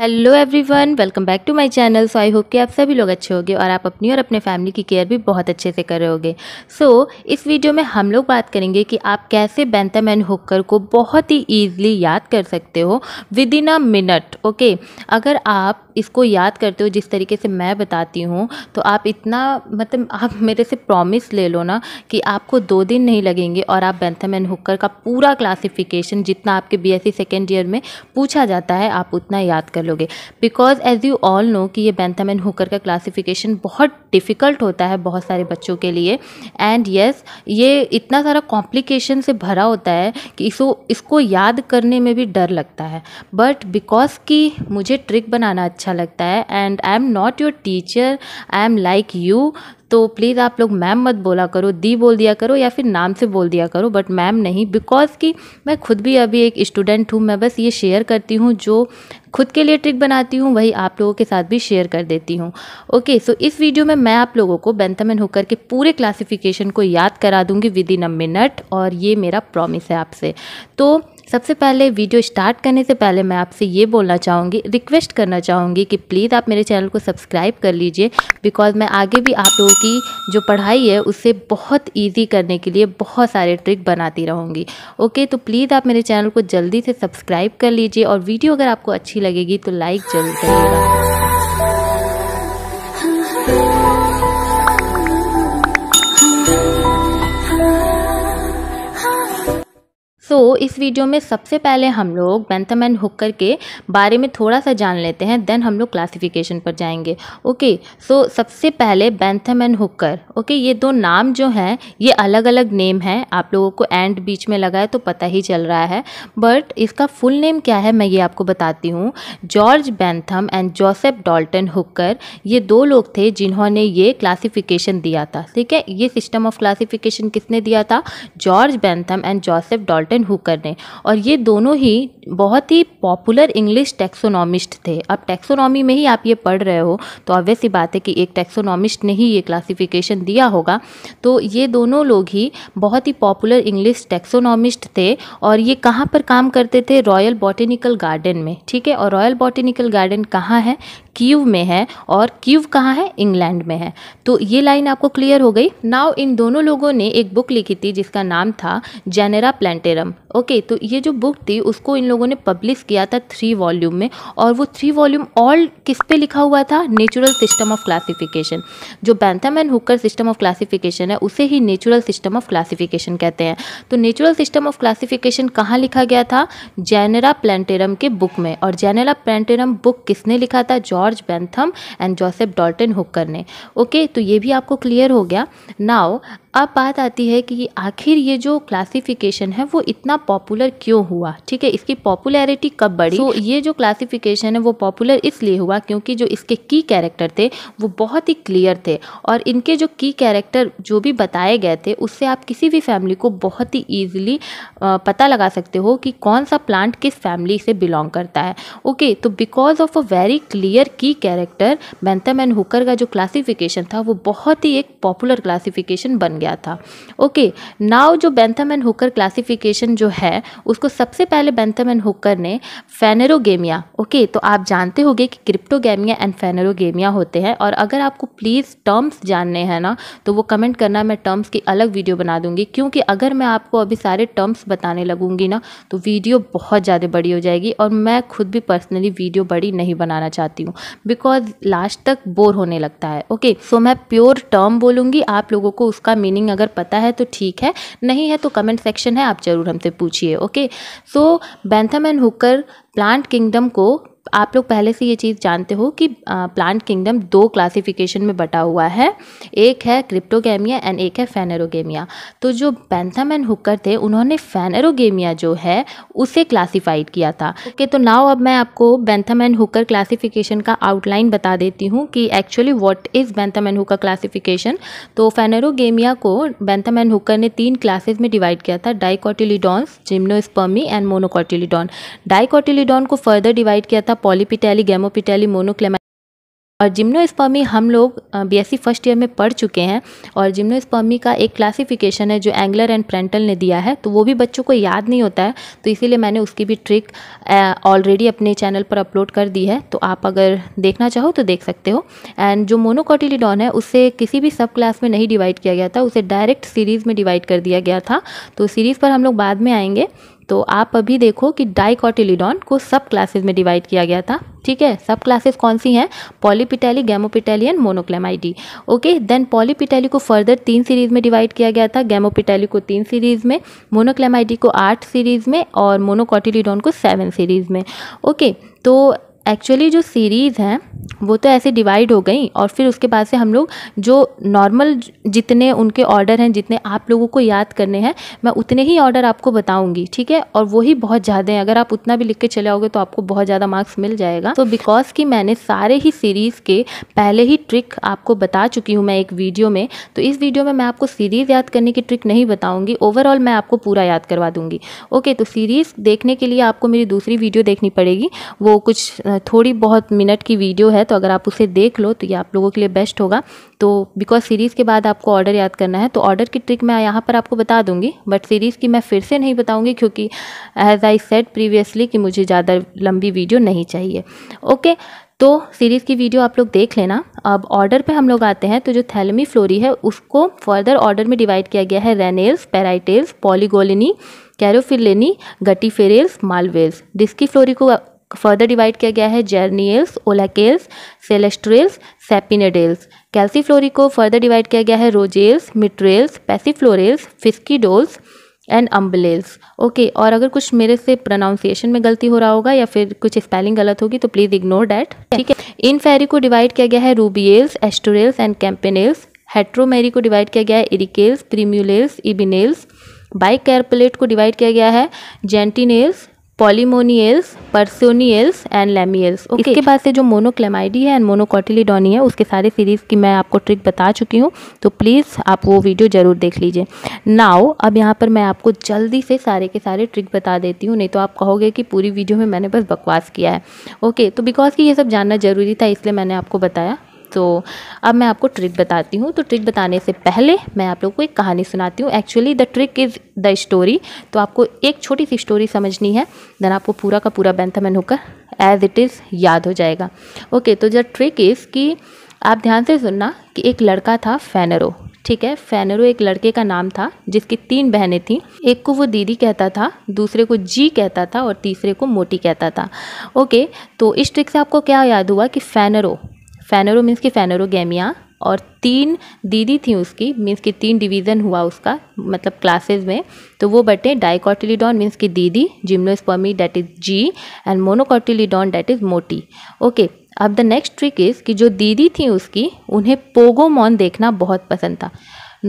Hello everyone welcome back to my channel so I hope कि आप सभी लोग अच्छे होंगे और आप अपनी और अपने फैमिली की केयर भी बहुत अच्छे से कर रहे होंगे सो so, इस वीडियो में हम लोग बात करेंगे कि आप कैसे बैंतम एंड हुक्कर को बहुत ही ईजिली याद कर सकते हो within a minute okay अगर आप इसको याद करते हो जिस तरीके से मैं बताती हूँ तो आप इतना मतलब आप मेरे से प्रॉमिस ले लो ना कि आपको दो दिन नहीं लगेंगे और आप बैंथम एंड हुक्कर का पूरा क्लासिफिकेशन जितना आपके बी सेकेंड ईयर में पूछा जाता है आप उतना याद कर बोलोगे because as you all know कि ये बैंथम एंड हुकर का क्लासिफिकेशन बहुत डिफ़िकल्ट होता है बहुत सारे बच्चों के लिए एंड येस yes, ये इतना सारा कॉम्प्लिकेशन से भरा होता है कि इसको इसको याद करने में भी डर लगता है बट बिकॉज कि मुझे ट्रिक बनाना अच्छा लगता है and I am not your teacher I am like you तो प्लीज़ आप लोग मैम मत बोला करो दी बोल दिया करो या फिर नाम से बोल दिया करो बट मैम नहीं बिकॉज़ कि मैं खुद भी अभी एक स्टूडेंट हूँ मैं बस ये शेयर करती हूँ जो खुद के लिए ट्रिक बनाती हूँ वही आप लोगों के साथ भी शेयर कर देती हूँ ओके सो इस वीडियो में मैं आप लोगों को बेंथम एंड होकर के पूरे क्लासिफिकेशन को याद करा दूँगी विद इन अ मिनट और ये मेरा प्रॉमिस है आपसे तो सबसे पहले वीडियो स्टार्ट करने से पहले मैं आपसे ये बोलना चाहूँगी रिक्वेस्ट करना चाहूँगी कि प्लीज़ आप मेरे चैनल को सब्सक्राइब कर लीजिए बिकॉज मैं आगे भी आप लोगों की जो पढ़ाई है उसे बहुत ईजी करने के लिए बहुत सारे ट्रिक बनाती रहूँगी ओके तो प्लीज़ आप मेरे चैनल को जल्दी से सब्सक्राइब कर लीजिए और वीडियो अगर आपको अच्छी लगेगी तो लाइक जरूर करिएगा तो इस वीडियो में सबसे पहले हम लोग बैंथम एंड हुक्कर के बारे में थोड़ा सा जान लेते हैं देन हम लोग क्लासिफिकेशन पर जाएंगे ओके सो सबसे पहले बैंथम एंड हुक्कर ओके ये दो नाम जो हैं ये अलग अलग नेम है आप लोगों को एंड बीच में लगा है तो पता ही चल रहा है बट इसका फुल नेम क्या है मैं ये आपको बताती हूँ George Bentham and Joseph Dalton Hooker ये दो लोग थे जिन्होंने ये क्लासिफिकेशन दिया था ठीक है ये सिस्टम ऑफ क्लासिफिकेशन किसने दिया था George Bentham and Joseph Dalton Hooker ने और ये दोनों ही बहुत ही पॉपुलर इंग्लिश टेक्सोनॉमिस्ट थे अब टेक्सोनॉमी में ही आप ये पढ़ रहे हो तो ऑब्वियस ही बात है कि एक टेक्सोनॉमिस्ट ने ही ये क्लासिफिकेशन दिया होगा तो ये दोनों लोग ही बहुत ही पॉपुलर इंग्लिश टेक्सोनॉमिस्ट थे और ये कहाँ पर काम करते थे रॉयल बॉटेनिकल गार्डन में ठीक है और रॉयल बॉटेनिकल गार्डन कहाँ है कीव में है और कीव कहाँ है इंग्लैंड में है तो ये लाइन आपको क्लियर हो गई नाव इन दोनों लोगों ने एक बुक लिखी थी जिसका नाम था जेनेरा प्लान्टेरम ओके तो ये जो बुक थी उसको इन लोगों ने पब्लिश किया था थ्री वॉल्यूम में और वो थ्री वॉल्यूम ऑल किस पे लिखा हुआ था नेचुरल सिस्टम ऑफ क्लासिफिकेशन जो Bentham and Hooker system of classification है उसे ही नेचुरल सिस्टम ऑफ क्लासिफिकेशन कहते हैं तो नेचुरल सिस्टम ऑफ क्लासिफिकेशन कहाँ लिखा गया था जेनेरा प्लान्टेरम के बुक में और जेनेरा प्लान्टेरम बुक किसने लिखा था George George Bentham and Joseph Dalton Hooker ने ओके okay, तो ये भी आपको क्लियर हो गया नाउ अब बात आती है कि आखिर ये जो क्लासिफिकेशन है वो इतना पॉपुलर क्यों हुआ ठीक है इसकी पॉपुलैरिटी कब बढ़ी तो ये जो क्लासिफिकेशन है वो पॉपुलर इसलिए हुआ क्योंकि जो इसके की कैरेक्टर थे वो बहुत ही क्लियर थे और इनके जो की कैरेक्टर जो भी बताए गए थे उससे आप किसी भी फैमिली को बहुत ही ईजिली पता लगा सकते हो कि कौन सा प्लांट किस फैमिली से बिलोंग करता है ओके तो because of a very clear key character Bentham and Hooker का जो क्लासिफिकेशन था वो बहुत ही एक पॉपुलर क्लासिफिकेशन बन गया किया था ओके नाव जो बैंथम एंड हुकर क्लासिफिकेशन जो है उसको सबसे पहले बैंथम एंड हुकर ने फेनेरोगेमिया ओके तो आप जानते होंगे कि क्रिप्टोगेमिया एंड फेनेरोगेमिया होते हैं और अगर आपको प्लीज़ टर्म्स जानने हैं ना तो वो कमेंट करना मैं टर्म्स की अलग वीडियो बना दूंगी क्योंकि अगर मैं आपको अभी सारे टर्म्स बताने लगूंगी ना तो वीडियो बहुत ज़्यादा बड़ी हो जाएगी और मैं खुद भी पर्सनली वीडियो बड़ी नहीं बनाना चाहती हूँ बिकॉज लास्ट तक बोर होने लगता है ओके okay, सो so, मैं प्योर टर्म बोलूँगी आप लोगों को उसका मीनिंग अगर पता है तो ठीक है नहीं है तो कमेंट सेक्शन है आप ज़रूर हमसे पूछिए okay so Bentham and Hooker plant kingdom को आप लोग पहले से ये चीज़ जानते हो कि प्लांट किंगडम दो क्लासिफिकेशन में बटा हुआ है एक है क्रिप्टोगेमिया एंड एक है फैनरोगेमिया तो जो पैंथम एंड हुक्कर थे उन्होंने फैनरोगेमिया जो है उसे क्लासिफाइड किया था ओके तो नाव अब मैं आपको बैंथम एंड हुक्कर क्लासिफिकेशन का आउटलाइन बता देती हूँ कि actually what is Bentham and Hooker classification तो फैनरोगेमिया को बैंथम एंड हुक्कर ने तीन क्लासेज में डिवाइड किया था डाइकॉटिलीडॉन्स जिम्नोस्पर्मी एंड मोनोकॉटिलीडॉन डाइकॉटिलीडॉन को फर्दर डिवाइड किया था पॉलीपिटैली गैमोपिटैली मोनोक्लेमा और जिम्नोस्पर्मी हम लोग बीएससी फर्स्ट ईयर में पढ़ चुके हैं और जिम्नोस्पर्मी का एक क्लासिफिकेशन है जो एंगलर एंड प्रेंटल ने दिया है तो वो भी बच्चों को याद नहीं होता है तो इसीलिए मैंने उसकी भी ट्रिक ऑलरेडी अपने चैनल पर अपलोड कर दी है तो आप अगर देखना चाहो तो देख सकते हो एंड जो मोनोकोटिलीडॉन है उसे किसी भी सब क्लास में नहीं डिवाइड किया गया था उसे डायरेक्ट सीरीज़ में डिवाइड कर दिया गया था तो सीरीज़ पर हम लोग बाद में आएंगे तो आप अभी देखो कि डाइकॉटिलिडॉन को सब क्लासेस में डिवाइड किया गया था ठीक है सब क्लासेस कौन सी हैं polypetalae gamopetalae and monochlamydeae okay then polypetalae को फर्दर तीन सीरीज में डिवाइड किया गया था गैमोपिटैली को तीन सीरीज में मोनोक्लेमाइडी को आठ सीरीज में और मोनोकॉटिलिडॉन को सेवन सीरीज में ओके okay, तो एक्चुअली जो सीरीज़ हैं वो तो ऐसे डिवाइड हो गई और फिर उसके बाद से हम लोग जो नॉर्मल जितने उनके ऑर्डर हैं जितने आप लोगों को याद करने हैं मैं उतने ही ऑर्डर आपको बताऊंगी ठीक है और वही बहुत ज़्यादा हैं अगर आप उतना भी लिख के चले आओगे तो आपको बहुत ज़्यादा मार्क्स मिल जाएगा तो बिकॉज कि मैंने सारे ही सीरीज़ के पहले ही ट्रिक आपको बता चुकी हूँ मैं एक वीडियो में तो इस वीडियो में मैं आपको सीरीज़ याद करने की ट्रिक नहीं बताऊँगी ओवरऑल मैं आपको पूरा याद करवा दूँगी ओके तो सीरीज़ देखने के लिए आपको मेरी दूसरी वीडियो देखनी पड़ेगी वो कुछ थोड़ी बहुत मिनट की वीडियो है तो अगर आप उसे देख लो तो ये आप लोगों के लिए बेस्ट होगा तो बिकॉज सीरीज़ के बाद आपको ऑर्डर याद करना है तो ऑर्डर की ट्रिक मैं यहाँ पर आपको बता दूंगी बट सीरीज़ की मैं फिर से नहीं बताऊँगी क्योंकि एज आई सेट प्रीवियसली कि मुझे ज़्यादा लंबी वीडियो नहीं चाहिए ओके तो सीरीज़ की वीडियो आप लोग देख लेना अब ऑर्डर पे हम लोग आते हैं तो जो थैलमी फ्लोरी है उसको फर्दर ऑर्डर में डिवाइड किया गया है ranales parietales polygalineae caryophyllineae guttiferales malvales disciflorae को फर्दर डिवाइड किया गया है जेरनील्स ओलाकेल्स सेलेस्ट्रेल्स सेपिनेडेल्स कैल्सीफ्लोरी को फर्दर डिवाइड किया गया है रोजेल्स मिट्रेल्स पैसीफ्लोरेल्स फिस्कीडोल्स एंड अम्बलेल्स ओके और अगर कुछ मेरे से प्रोनाउंसिएशन में गलती हो रहा होगा या फिर कुछ स्पेलिंग गलत होगी तो प्लीज़ इग्नोर डैट ठीक है इन फेरी को डिवाइड किया गया है रूबियल्स एस्टोरेल्स एंड कैंपेनेल्स हेट्रोमेरी को डिवाइड किया गया है इरिकेल्स प्रीम्यूलेल्स इबिनेल्स बाइक कैरपलेट को डिवाइड किया गया है gentianales polemoniales personales and lamiales okay. इसके बाद से जो मोनोक्लेमाइडी है एंड मोनोकॉटिलीडोनी है उसके सारे सीरीज़ की मैं आपको ट्रिक बता चुकी हूँ तो प्लीज़ आप वो वीडियो ज़रूर देख लीजिए नाउ अब यहाँ पर मैं आपको जल्दी से सारे के सारे ट्रिक बता देती हूँ नहीं तो आप कहोगे कि पूरी वीडियो में मैंने बस बकवास किया है ओके okay, तो बिकॉज़ कि ये सब जानना ज़रूरी था इसलिए मैंने आपको बताया तो अब मैं आपको ट्रिक बताती हूँ तो ट्रिक बताने से पहले मैं आप लोग को एक कहानी सुनाती हूँ actually the trick is the story तो आपको एक छोटी सी स्टोरी समझनी है देन आपको पूरा का पूरा बैंथमन होकर एज इट इज़ याद हो जाएगा ओके तो द ट्रिक इज़ कि आप ध्यान से सुनना कि एक लड़का था फैनरो ठीक है फैनरो एक लड़के का नाम था जिसकी तीन बहनें थीं एक को वो दीदी कहता था दूसरे को जी कहता था और तीसरे को मोटी कहता था ओके तो इस ट्रिक से आपको क्या याद हुआ कि फैनरो फेनोरो मीन्स की फेनोरोगेमिया और तीन दीदी थी उसकी मीन्स की तीन डिवीज़न हुआ उसका मतलब क्लासेस में तो वो बटे डाइकॉटिलीडॉन मीन्स की दीदी gymnospermae that is G and monocotyledon that is मोटी ओके अब द नेक्स्ट ट्रिक इज़ कि जो दीदी थी उसकी उन्हें पोगोमॉन देखना बहुत पसंद था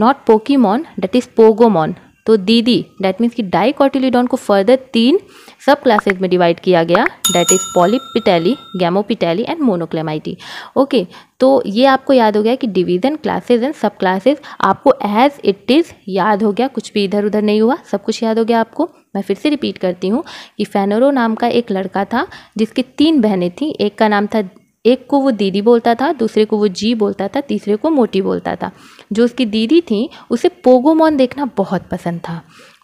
not Pokemon that is Pogomon तो दीदी डैट मीन्स कि डाइकॉटिलीडॉन को फर्दर तीन सब क्लासेज में डिवाइड किया गया that is polypetalae gamopetalae and monochlamydeae okay तो ये आपको याद हो गया कि division classes and subclasses आपको एज इट इज़ याद हो गया कुछ भी इधर उधर नहीं हुआ सब कुछ याद हो गया आपको मैं फिर से रिपीट करती हूँ कि फेनोरो नाम का एक लड़का था जिसकी तीन बहनें थीं एक का नाम था एक को वो दीदी बोलता था दूसरे को वो जी बोलता था तीसरे को मोटी बोलता था जो उसकी दीदी थी उसे पोगोमोन देखना बहुत पसंद था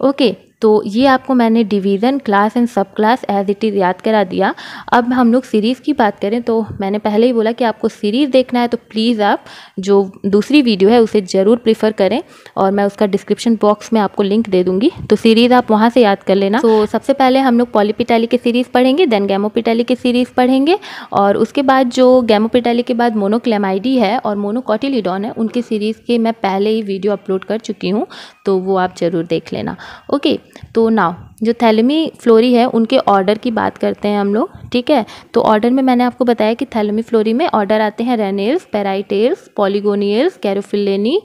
ओके तो ये आपको मैंने division class and subclass as it is याद करा दिया अब हम लोग सीरीज़ की बात करें तो मैंने पहले ही बोला कि आपको सीरीज़ देखना है तो प्लीज़ आप जो दूसरी वीडियो है उसे ज़रूर प्रीफर करें और मैं उसका डिस्क्रिप्शन बॉक्स में आपको लिंक दे दूँगी तो सीरीज़ आप वहाँ से याद कर लेना तो सबसे पहले हम लोग पॉलीपिटैली की सीरीज़ पढ़ेंगे देन गैमोपिटैली की सीरीज़ पढ़ेंगे और उसके बाद जो गैमोपिटैली के बाद मोनोक्लेमाइडी है और मोनोकॉटिलीडॉन है उनकी सीरीज़ के मैं पहले ही वीडियो अपलोड कर चुकी हूँ तो वो आप ज़रूर देख लेना ओके तो नाव जो थैलमी फ्लोरी है उनके ऑर्डर की बात करते हैं हम लोग ठीक है तो ऑर्डर में मैंने आपको बताया कि थैलमी फ्लोरी में ऑर्डर आते हैं रेनेल्स पेराइटेल्स पॉलीगोनियल्स कैरोफिलेनी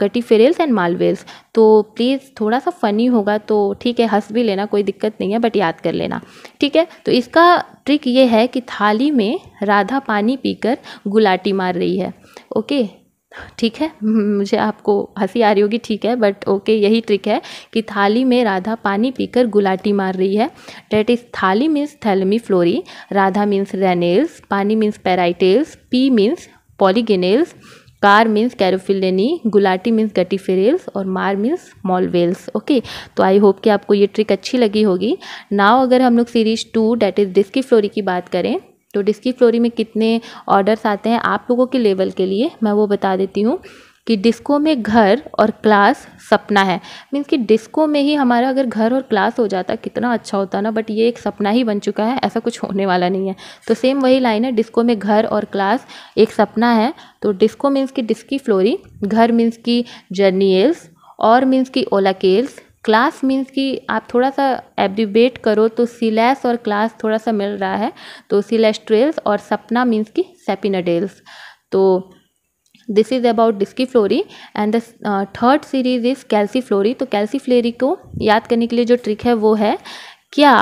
गटीफेरेल्स एंड मालवेल्स तो प्लीज़ थोड़ा सा फ़नी होगा तो ठीक है हंस भी लेना कोई दिक्कत नहीं है बट याद कर लेना ठीक है तो इसका ट्रिक ये है कि थाली में राधा पानी पीकर गुलाटी मार रही है ओके ठीक है मुझे आपको हंसी आ रही होगी ठीक है बट ओके यही ट्रिक है कि थाली में राधा पानी पीकर गुलाटी मार रही है डेट इज थाली means thalamiflorae Radha means ranales पानी मीन्स पैराइटेल्स पी means polygalales car means caryophyllineae गुलाटी मीन्स गटीफेरेल्स और मार मीन्स मॉलवेल्स ओके तो आई होप कि आपको ये ट्रिक अच्छी लगी होगी नाव अगर हम लोग series two that is disciflorae की बात करें तो डिस्की फ्लोरी में कितने ऑर्डर्स आते हैं आप लोगों के लेवल के लिए मैं वो बता देती हूँ कि डिस्को में घर और क्लास सपना है मीन्स कि डिस्को में ही हमारा अगर घर और क्लास हो जाता कितना अच्छा होता ना बट ये एक सपना ही बन चुका है ऐसा कुछ होने वाला नहीं है तो सेम वही लाइन है डिस्को में घर और क्लास एक सपना है तो डिस्को मीन्स कि डिस्की फ्लोरी घर मीन्स कि जर्नील्स और मीन्स कि ओला केल्स क्लास मीन्स कि आप थोड़ा सा एबिबेट करो तो सिलैस और क्लास थोड़ा सा मिल रहा है तो सिलेस्ट्रेल्स और सपना मीन्स कि सेपिनाडेल्स तो this is about disciflorae and the third series is calyciflorae तो फ्लोरी को याद करने के लिए जो ट्रिक है वो है क्या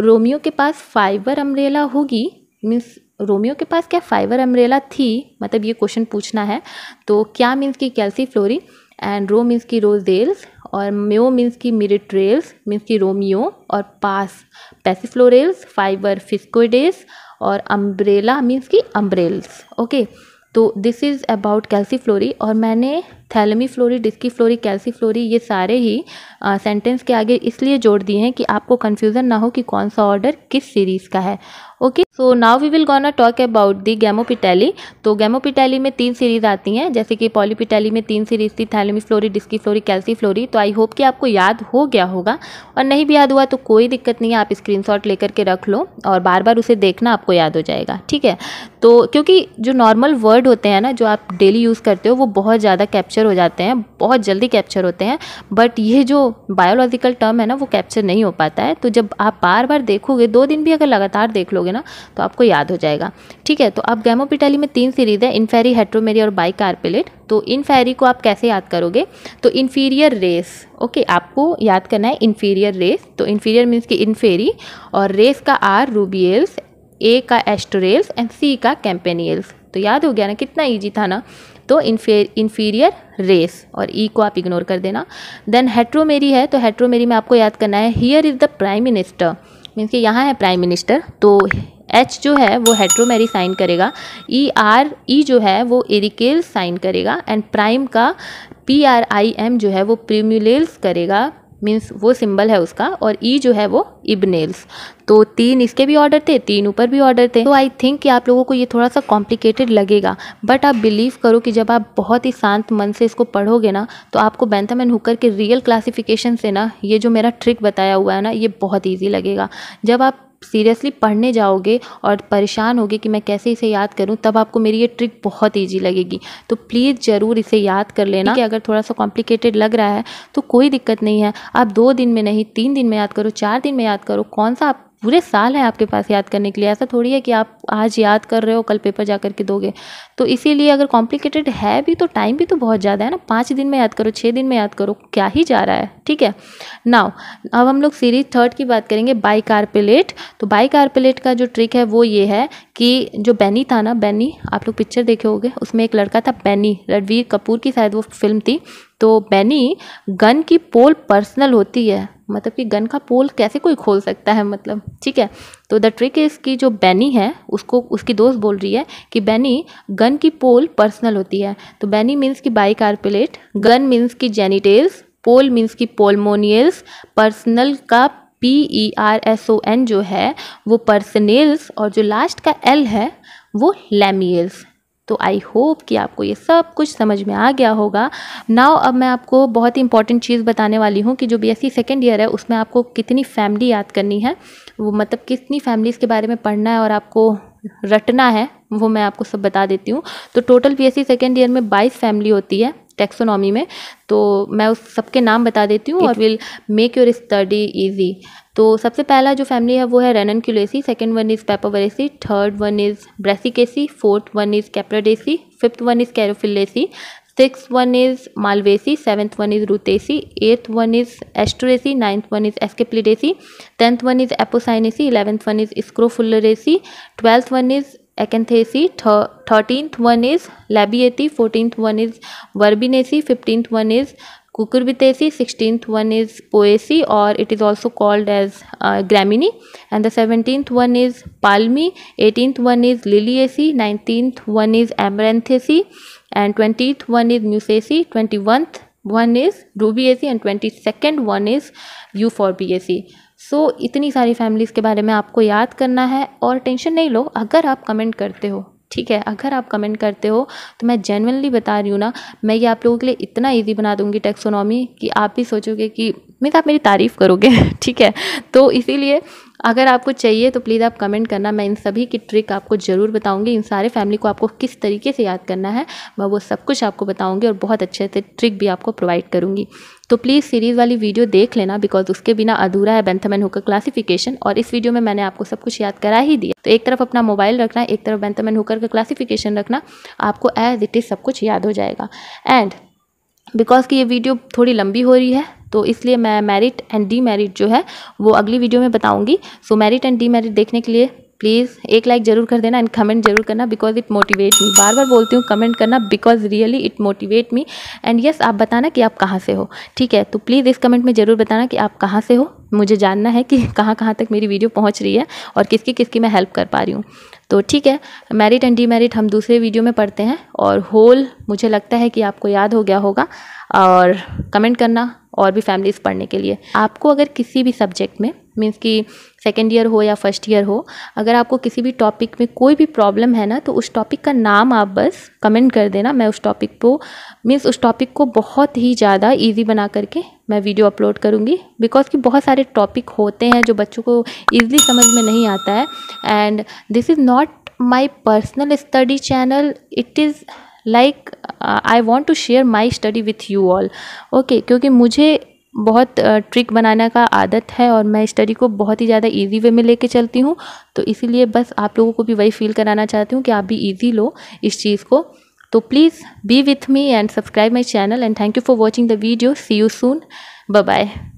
रोमियो के पास फाइबर अम्ब्रेला होगी मीन्स रोमियो के पास क्या फाइबर अम्ब्रेला थी मतलब ये क्वेश्चन पूछना है तो क्या मीन्स की कैल्सी फ्लोरी एंड रो मीन्स की रोज डेल्स और म्यो मीन्स की मिरिट्रेल्स मीन्स की रोमियो और पास पैसिफ्लोरेल्स फाइबर फिस्कोडेस और अम्ब्रेला मीन्स की अम्ब्रेल्स ओके तो दिस इज़ अबाउट कैल्सीफ्लोरी और मैंने thalamiflorae disciflorae calyciflorae ये सारे ही आ, सेंटेंस के आगे इसलिए जोड़ दिए हैं कि आपको कन्फ्यूज़न ना हो कि कौन सा ऑर्डर किस सीरीज़ का है okay so now we will gonna talk about the gamopetalae तो गैमोपिटैली में तीन सीरीज़ आती हैं जैसे कि पॉलीपिटैली में तीन सीरीज़ थी thalamiflorae disciflorae calyciflorae तो आई होप कि आपको याद हो गया होगा और नहीं भी याद हुआ तो कोई दिक्कत नहीं है आप स्क्रीनशॉट लेकर के रख लो और बार बार उसे देखना आपको याद हो जाएगा ठीक है तो क्योंकि जो नॉर्मल वर्ड होते हैं ना जो आप डेली यूज़ करते हो वो बहुत ज़्यादा कैप्चर कैप्चर हो जाते हैं बहुत जल्दी कैप्चर होते हैं बट ये जो बायोलॉजिकल टर्म है ना वो कैप्चर नहीं हो पाता है तो जब आप बार बार देखोगे दो दिन भी अगर लगातार देख लोगे ना तो आपको याद हो जाएगा ठीक है तो अब गैमोपिटाली में तीन सीरीज है इनफेरी हेट्रोमेरी और बाइकार्पेलेट तो इनफेरी को आप कैसे याद करोगे तो इन्फीरियर रेस ओके आपको याद करना है इन्फीरियर रेस तो इन्फीरियर मीन्स की इन्फेरी और रेस का आर रूबियल्स ए का एस्टोरेल्स एंड सी का कैंपेनियल्स तो याद हो गया ना कितना इजी था ना तो इन्फीरियर रेस और ई e को आप इग्नोर कर देना देन हेट्रोमेरी है तो हेट्रोमेरी में आपको याद करना है here is the prime minister means कि यहाँ है प्राइम मिनिस्टर तो एच जो है वो हेट्रोमेरी साइन करेगा ई आर ई जो है वो एरिकेल साइन करेगा एंड प्राइम का पी आर आई एम जो है वो प्रीम्यूलेल्स करेगा मीन्स वो सिंबल है उसका और ई e जो है वो इबनेल्स तो तीन इसके भी ऑर्डर थे तीन ऊपर भी ऑर्डर थे तो आई थिंक कि आप लोगों को ये थोड़ा सा कॉम्प्लिकेटेड लगेगा बट आप बिलीव करो कि जब आप बहुत ही शांत मन से इसको पढ़ोगे ना तो आपको बैंथम एंड हुकर के रियल क्लासिफिकेशन से ना ये जो मेरा ट्रिक बताया हुआ है ना ये बहुत ईजी लगेगा जब आप सीरियसली पढ़ने जाओगे और परेशान होगे कि मैं कैसे इसे याद करूं तब आपको मेरी ये ट्रिक बहुत ईजी लगेगी तो प्लीज़ ज़रूर इसे याद कर लेना कि अगर थोड़ा सा कॉम्प्लिकेटेड लग रहा है तो कोई दिक्कत नहीं है आप दो दिन में नहीं तीन दिन में याद करो चार दिन में याद करो कौन सा आप पूरे साल है आपके पास याद करने के लिए ऐसा थोड़ी है कि आप आज याद कर रहे हो कल पेपर जा कर के दोगे तो इसीलिए अगर कॉम्प्लिकेटेड है भी तो टाइम भी तो बहुत ज़्यादा है ना पाँच दिन में याद करो छः दिन में याद करो क्या ही जा रहा है ठीक है नाउ अब हम लोग सीरीज थर्ड की बात करेंगे बाई कार्पेलेट तो बाई कार्पेलेट का जो ट्रिक है वो ये है कि जो बैनी था ना बैनी आप लोग पिक्चर देखे होंगे उसमें एक लड़का था बैनी रणवीर कपूर की शायद वो फिल्म थी तो बैनी गन की पोल पर्सनल होती है मतलब कि गन का पोल कैसे कोई खोल सकता है मतलब ठीक है तो द ट्रिक इज़ जो बैनी है उसको उसकी दोस्त बोल रही है कि बैनी गन की पोल पर्सनल होती है तो बैनी मीन्स की बाई कार्पेलेट गन मीन्स की जेनिटेल्स पोल मीन्स की पोलमोनियल्स पर्सनल का P E R S O N जो है वो पर्सनेल्स और जो लास्ट का एल है वो लेमियल्स तो आई होप कि आपको ये सब कुछ समझ में आ गया होगा नाव अब मैं आपको बहुत ही इंपॉर्टेंट चीज़ बताने वाली हूँ कि जो बीएससी सेकेंड ईयर है उसमें आपको कितनी फैमिली याद करनी है वो मतलब कितनी फैमिलीज़ के बारे में पढ़ना है और आपको रटना है वो मैं आपको सब बता देती हूँ तो टोटल बीएससी सेकेंड ईयर में बाईस फैमिली होती है टेक्सोनॉमी में तो मैं उस सबके नाम बता देती हूँ और will make your study easy तो सबसे पहला जो फैमिली है वो है ranunculaceae second one is papaveraceae third one is brassicaceae fourth one is capparidaceae fifth one is caryophyllaceae six one is malvaceae seventh one is rutaceae eighth one is asteraceae ninth one is asclepiadaceae tenth one is apocynaceae eleventh one is scrophulariaceae twelfth one is acanthesi. Thirteenth one is labiati. Fourteenth one is verbinesi. Fifteenth one is cucurbitaceae. Sixteenth one is poaceae or it is also called as uh, gramini. And the seventeenth one is palmi. Eighteenth one is liliaceae. Nineteenth one is amarantheaceae. And twentieth one is musaceae. Twenty-first one is rubiaceae and twenty-second one is euphorbiaceae. So so, इतनी सारी families के बारे में आपको याद करना है और टेंशन नहीं लो अगर आप कमेंट करते हो ठीक है अगर आप कमेंट करते हो तो मैं जेनवनली बता रही हूँ ना मैं ये आप लोगों के लिए इतना ईजी बना दूँगी टेक्सोनॉमी कि आप भी सोचोगे कि मैं आप मेरी तारीफ़ करोगे ठीक है तो इसीलिए अगर आपको चाहिए तो प्लीज़ आप कमेंट करना मैं इन सभी की ट्रिक आपको ज़रूर बताऊँगी इन सारे फैमिली को आपको किस तरीके से याद करना है मैं वो सब कुछ आपको बताऊँगी और बहुत अच्छे से ट्रिक भी आपको प्रोवाइड करूँगी तो प्लीज़ सीरीज़ वाली वीडियो देख लेना बिकॉज उसके बिना अधूरा है एंड हुकर क्लासिफिकेशन और इस वीडियो में मैंने आपको सब कुछ याद करा ही दिया तो एक तरफ अपना मोबाइल रखना एक तरफ एंड हुकर का क्लासिफिकेशन रखना आपको एज इट इज़ सब कुछ याद हो जाएगा एंड बिकॉज की ये वीडियो थोड़ी लंबी हो रही है तो इसलिए मैं मेरिट एंड डी मेरिट जो है वो अगली वीडियो में बताऊँगी so merit and demerit देखने के लिए प्लीज़ एक लाइक ज़रूर कर देना एंड कमेंट जरूर करना बिकॉज इट मोटिवेट मी बार बार बोलती हूँ कमेंट करना because really it motivate me and yes आप बताना कि आप कहाँ से हो ठीक है तो प्लीज़ इस कमेंट में ज़रूर बताना कि आप कहाँ से हो मुझे जानना है कि कहाँ कहाँ तक मेरी वीडियो पहुँच रही है और किसकी किसकी मैं हेल्प कर पा रही हूँ तो ठीक है मेरिट एंड डी मेरिट हम दूसरे वीडियो में पढ़ते हैं और होल मुझे लगता है कि आपको याद हो गया होगा और कमेंट करना और भी फैमिलीज़ पढ़ने के लिए आपको अगर किसी भी सब्जेक्ट में मीन्स कि सेकेंड ईयर हो या फर्स्ट ईयर हो अगर आपको किसी भी टॉपिक में कोई भी प्रॉब्लम है ना तो उस टॉपिक का नाम आप बस कमेंट कर देना मैं उस टॉपिक को मीन्स उस टॉपिक को बहुत ही ज़्यादा इजी बना करके मैं वीडियो अपलोड करूँगी बिकॉज कि बहुत सारे टॉपिक होते हैं जो बच्चों को ईजिली समझ में नहीं आता है and this is not my personal study channel it is like I want to share my study with you all okay क्योंकि मुझे बहुत ट्रिक uh, बनाने का आदत है और मैं स्टडी को बहुत ही ज़्यादा इजी वे में लेके चलती हूँ तो इसीलिए बस आप लोगों को भी वही फील कराना चाहती हूँ कि आप भी इजी लो इस चीज़ को तो please be with me and subscribe my channel and thank you for watching the video see you soon bye